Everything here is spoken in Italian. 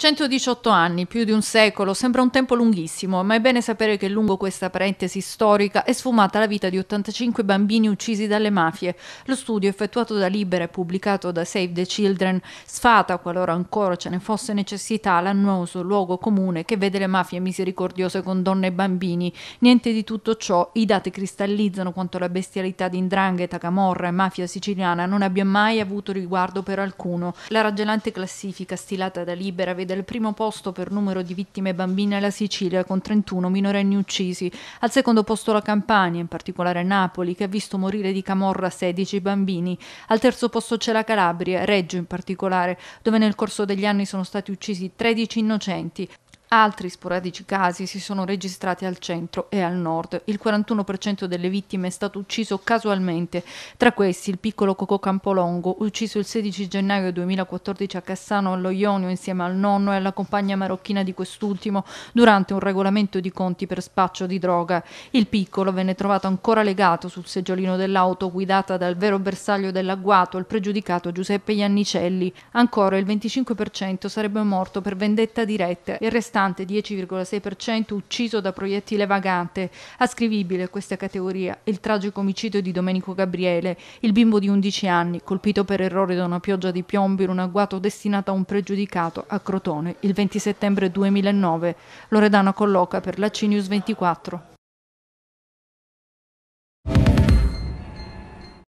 118 anni, più di un secolo, sembra un tempo lunghissimo, ma è bene sapere che lungo questa parentesi storica è sfumata la vita di 85 bambini uccisi dalle mafie. Lo studio effettuato da Libera e pubblicato da Save the Children sfata, qualora ancora ce ne fosse necessità, l'annoso luogo comune che vede le mafie misericordiose con donne e bambini. Niente di tutto ciò, i dati cristallizzano quanto la bestialità di Indrangheta, Camorra e mafia siciliana non abbia mai avuto riguardo per alcuno. La raggelante classifica stilata da Libera vede chiede il primo posto per numero di vittime bambine alla Sicilia con 31 minorenni uccisi, al secondo posto la Campania, in particolare Napoli, che ha visto morire di camorra 16 bambini, al terzo posto c'è la Calabria, Reggio in particolare, dove nel corso degli anni sono stati uccisi 13 innocenti, Altri sporadici casi si sono registrati al centro e al nord. Il 41% delle vittime è stato ucciso casualmente, tra questi il piccolo Coco Campolongo, ucciso il 16 gennaio 2014 a Cassano allo Ionio insieme al nonno e alla compagna marocchina di quest'ultimo durante un regolamento di conti per spaccio di droga. Il piccolo venne trovato ancora legato sul seggiolino dell'auto guidata dal vero bersaglio dell'agguato, il pregiudicato Giuseppe Iannicelli. Ancora il 25% sarebbe morto per vendetta diretta e restante restante 10,6% ucciso da proiettile vagante. Ascrivibile questa categoria il tragico omicidio di Domenico Gabriele, il bimbo di 11 anni, colpito per errore da una pioggia di piombi in un agguato destinato a un pregiudicato a Crotone il 20 settembre 2009. Loredana colloca per la CNews 24.